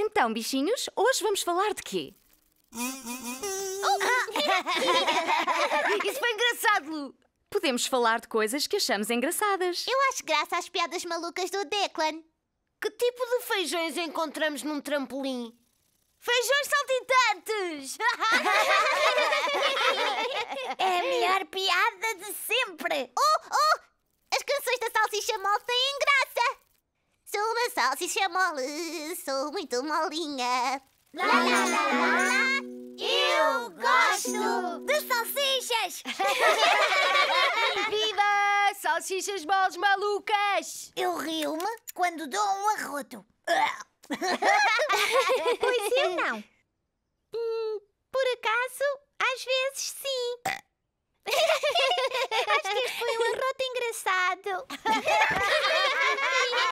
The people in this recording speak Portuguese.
Então, bichinhos, hoje vamos falar de quê? Isso foi engraçado, Lu! Podemos falar de coisas que achamos engraçadas. Eu acho graça às piadas malucas do Declan. Que tipo de feijões encontramos num trampolim? Feijões saltitantes! é a melhor piada de sempre! Oh, oh! As canções da Salsicha Mol têm é salsicha mole, sou muito molinha. Lá, lá, lá, lá, Eu gosto de salsichas! Viva! Salsichas moles malucas! Eu rio-me quando dou um arroto. pois eu não. Hum, por acaso, às vezes sim. Acho que este foi um arroto engraçado.